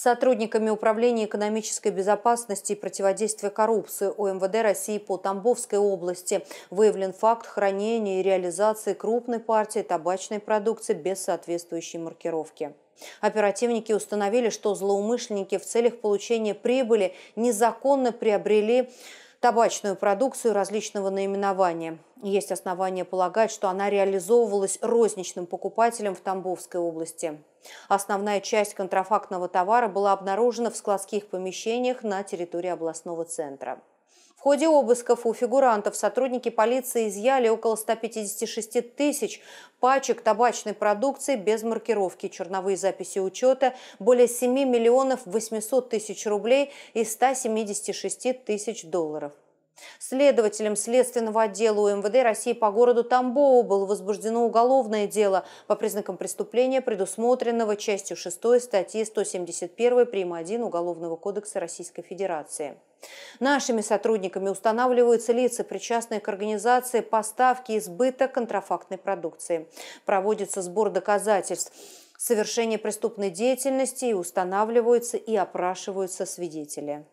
сотрудниками Управления экономической безопасности и противодействия коррупции ОМВД России по Тамбовской области выявлен факт хранения и реализации крупной партии табачной продукции без соответствующей маркировки. Оперативники установили, что злоумышленники в целях получения прибыли незаконно приобрели табачную продукцию различного наименования. Есть основания полагать, что она реализовывалась розничным покупателем в Тамбовской области. Основная часть контрафактного товара была обнаружена в складских помещениях на территории областного центра. В ходе обысков у фигурантов сотрудники полиции изъяли около 156 тысяч пачек табачной продукции без маркировки, черновые записи учета, более 7 миллионов 800 тысяч рублей и 176 тысяч долларов. Следователем следственного отдела МВД России по городу Тамбову было возбуждено уголовное дело по признакам преступления, предусмотренного частью 6 статьи 171 прим. 1 Уголовного кодекса Российской Федерации. Нашими сотрудниками устанавливаются лица, причастные к организации поставки и сбыта контрафактной продукции. Проводится сбор доказательств совершения преступной деятельности и устанавливаются и опрашиваются свидетели.